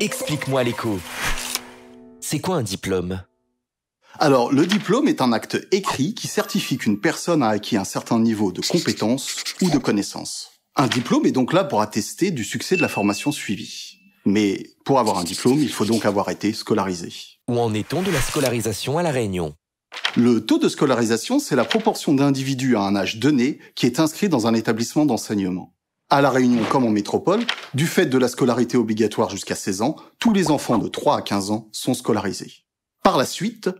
Explique-moi l'écho. C'est quoi un diplôme alors, le diplôme est un acte écrit qui certifie qu'une personne a acquis un certain niveau de compétence ou de connaissances. Un diplôme est donc là pour attester du succès de la formation suivie. Mais pour avoir un diplôme, il faut donc avoir été scolarisé. Où en est-on de la scolarisation à La Réunion le taux de scolarisation, c'est la proportion d'individus à un âge donné qui est inscrit dans un établissement d'enseignement. À La Réunion comme en métropole, du fait de la scolarité obligatoire jusqu'à 16 ans, tous les enfants de 3 à 15 ans sont scolarisés. Par la suite,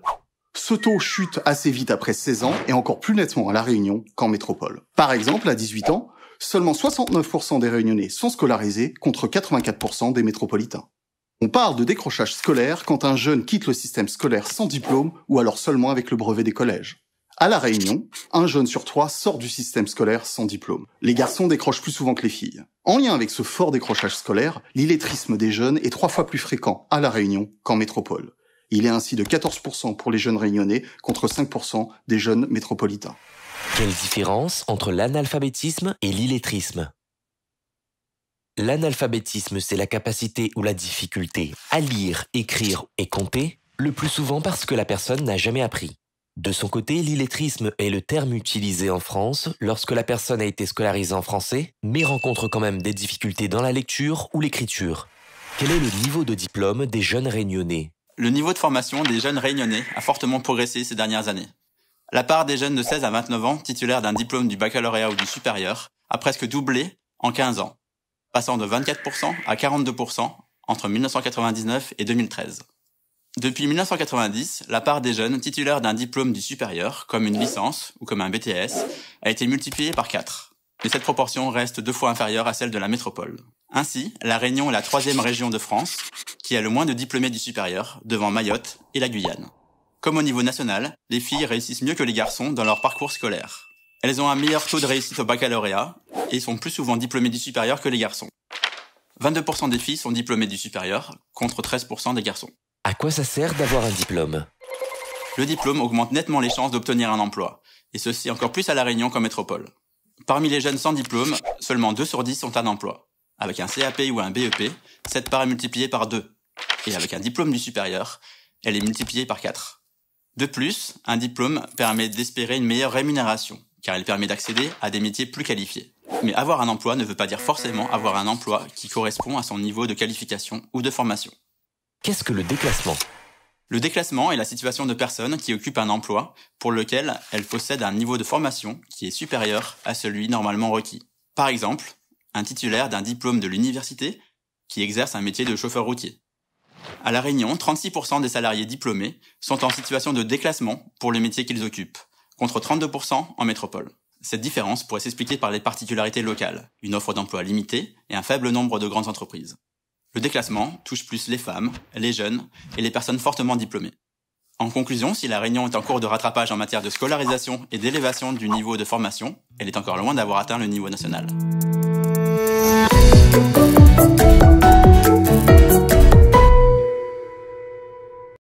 ce taux chute assez vite après 16 ans et encore plus nettement à La Réunion qu'en métropole. Par exemple, à 18 ans, seulement 69% des Réunionnais sont scolarisés contre 84% des métropolitains. On parle de décrochage scolaire quand un jeune quitte le système scolaire sans diplôme ou alors seulement avec le brevet des collèges. À La Réunion, un jeune sur trois sort du système scolaire sans diplôme. Les garçons décrochent plus souvent que les filles. En lien avec ce fort décrochage scolaire, l'illettrisme des jeunes est trois fois plus fréquent à La Réunion qu'en métropole. Il est ainsi de 14% pour les jeunes réunionnais contre 5% des jeunes métropolitains. Quelle différence entre l'analphabétisme et l'illettrisme L'analphabétisme, c'est la capacité ou la difficulté à lire, écrire et compter, le plus souvent parce que la personne n'a jamais appris. De son côté, l'illettrisme est le terme utilisé en France lorsque la personne a été scolarisée en français, mais rencontre quand même des difficultés dans la lecture ou l'écriture. Quel est le niveau de diplôme des jeunes réunionnais Le niveau de formation des jeunes réunionnais a fortement progressé ces dernières années. La part des jeunes de 16 à 29 ans titulaires d'un diplôme du baccalauréat ou du supérieur a presque doublé en 15 ans passant de 24% à 42% entre 1999 et 2013. Depuis 1990, la part des jeunes titulaires d'un diplôme du supérieur, comme une licence ou comme un BTS, a été multipliée par 4. Mais cette proportion reste deux fois inférieure à celle de la métropole. Ainsi, La Réunion est la troisième région de France qui a le moins de diplômés du supérieur, devant Mayotte et la Guyane. Comme au niveau national, les filles réussissent mieux que les garçons dans leur parcours scolaire. Elles ont un meilleur taux de réussite au baccalauréat et sont plus souvent diplômés du supérieur que les garçons. 22% des filles sont diplômées du supérieur, contre 13% des garçons. À quoi ça sert d'avoir un diplôme Le diplôme augmente nettement les chances d'obtenir un emploi, et ceci encore plus à La Réunion qu'en métropole. Parmi les jeunes sans diplôme, seulement 2 sur 10 ont un emploi. Avec un CAP ou un BEP, e cette part est multipliée par 2. Et avec un diplôme du supérieur, elle est multipliée par 4. De plus, un diplôme permet d'espérer une meilleure rémunération, car elle permet d'accéder à des métiers plus qualifiés. Mais avoir un emploi ne veut pas dire forcément avoir un emploi qui correspond à son niveau de qualification ou de formation. Qu'est-ce que le déclassement le déclassement est la situation de personnes qui occupent un emploi pour lequel elles possèdent un niveau de formation qui est supérieur à celui normalement requis. Par exemple, un titulaire d'un diplôme de l'université qui exerce un métier de chauffeur routier. À La Réunion, 36% des salariés diplômés sont en situation de déclassement pour le métier qu'ils occupent, contre 32% en métropole. Cette différence pourrait s'expliquer par les particularités locales, une offre d'emploi limitée et un faible nombre de grandes entreprises. Le déclassement touche plus les femmes, les jeunes et les personnes fortement diplômées. En conclusion, si la Réunion est en cours de rattrapage en matière de scolarisation et d'élévation du niveau de formation, elle est encore loin d'avoir atteint le niveau national.